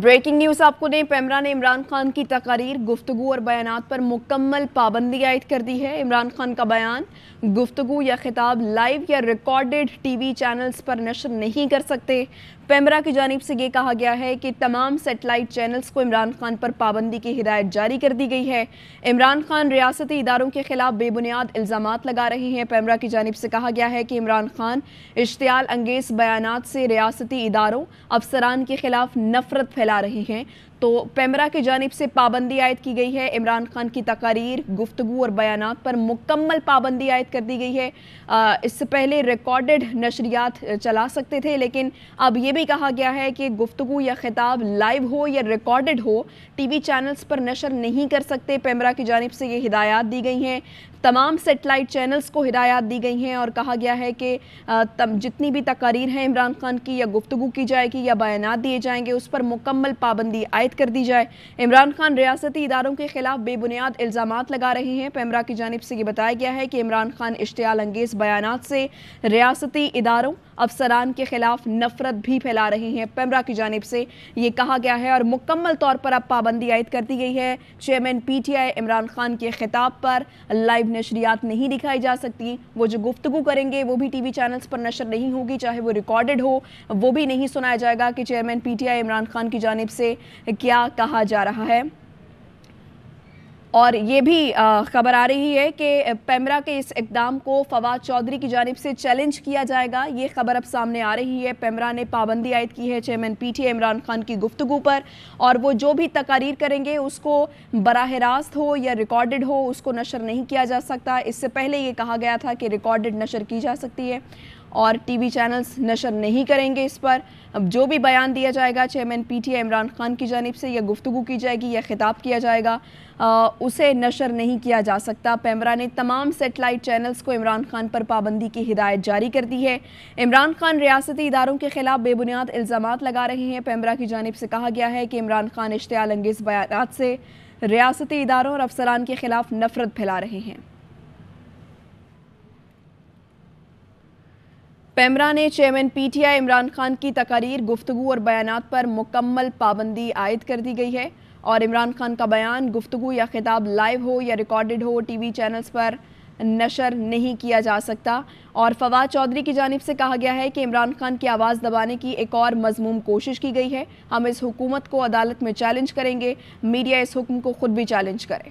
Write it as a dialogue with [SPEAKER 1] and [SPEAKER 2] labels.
[SPEAKER 1] breaking news आपको दें पैमरा ने इमरान खान की तकारीर गुफ्तु और बयान पर मुकम्मल पाबंदी आयद कर दी है इमरान खान का बयान गुफ्तु या खिताब लाइव या रिकॉर्डेड टी वी चैनल्स पर नशर नहीं कर सकते पेमरा की जानब से ये कहा गया है कि तमाम सेटेलाइट चैनल्स को इमरान खान पर पाबंदी की हिदायत जारी कर दी गई है इमरान खान रियासती इदारों के खिलाफ बेबुनियाद इल्ज़ाम लगा रहे हैं पैमरा की जानब से कहा गया है कि इमरान खान इश्तियाल अंगेज बयान से रियासती इदारों अफसरान के खिलाफ नफरत फैला रहे हैं तो पैमरा की जानब से पाबंदी आयद की गई है इमरान खान की तकारीर गुफ्तु और बयान पर मुकम्मल पाबंदी आयद कर दी गई है इससे पहले रिकॉर्डेड नशरियात चला सकते थे लेकिन अब ये भी कहा गया है कि गुफ्तु या खिताब लाइव हो या रिकॉर्डेड हो टी वी चैनल्स पर नशर नहीं कर सकते पैमरा की जानब से ये हिदायत दी गई हैं तमाम सेटेलाइट चैनल्स को हिदायत दी गई हैं और कहा गया है कि जितनी भी तकारीर हैं इमरान खान की या गुफ्तु की जाएगी या बयान दिए जाएंगे उस पर मुकम्मल पाबंदी आयद कर दी जाए इमरान खान रियासती इदारों के खिलाफ बेबुनियाद इल्ज़ाम लगा रहे हैं पैमरा की जानब से ये बताया गया है कि इमरान खान इश्तियाल अंगेज़ बयान से रियासती इदारों अफसरान के खिलाफ नफरत भी फैला रहे हैं पैमरा की जानब से ये कहा गया है और मुकम्मल तौर पर अब पाबंदी आयद कर दी गई है chairman P T I Imran Khan के खिताब पर लाइव नशरियात नहीं दिखाई जा सकती वो जो गुफ्तु करेंगे वो भी टीवी चैनल्स पर नशर नहीं होगी चाहे वो रिकॉर्डेड हो वो भी नहीं सुनाया जाएगा कि चेयरमैन पीटीआई इमरान खान की जानब से क्या कहा जा रहा है और ये भी खबर आ रही है कि पैमरा के इस इकदाम को फवाद चौधरी की जानब से चैलेंज किया जाएगा ये खबर अब सामने आ रही है पैमरा ने पाबंदी आयद की है chairman P T Imran Khan की गुफ्तु पर और वो जो भी तकारीर करेंगे उसको बरह रास्त हो या रिकॉर्डेड हो उसको नशर नहीं किया जा सकता इससे पहले ये कहा गया था कि रिकॉर्डेड नशर की जा सकती है और टीवी चैनल्स नशर नहीं करेंगे इस पर अब जो भी बयान दिया जाएगा चेयरमैन टी इमरान खान की जानब से या गुफ्तु की जाएगी या खिताब किया जाएगा आ, उसे नशर नहीं किया जा सकता पैमरा ने तमाम सेटेलाइट चैनल्स को इमरान खान पर पाबंदी की हिदायत जारी कर दी है इमरान खान रियासती इदारों के खिलाफ बेबुनियाद इल्ज़ाम लगा रहे हैं पैमरा की जानब से कहा गया है कि इमरान खान इश्तियाल अंगेज़ बयान से रियासती इदारों और अफसरान के खिलाफ नफरत फैला रहे हैं पैमरा ने चेयरमैन पीटीआई इमरान खान की तकारीर गुफ्तु और बयान पर मुकम्मल पाबंदी आयद कर दी गई है और इमरान खान का बयान गुफ्तु या खिताब लाइव हो या रिकॉर्डेड हो टीवी चैनल्स पर नशर नहीं किया जा सकता और फवाद चौधरी की जानब से कहा गया है कि इमरान खान की आवाज़ दबाने की एक और मजमूम कोशिश की गई है हम इस हुकूमत को अदालत में चैलेंज करेंगे मीडिया इस हुक्म को खुद भी चैलेंज करें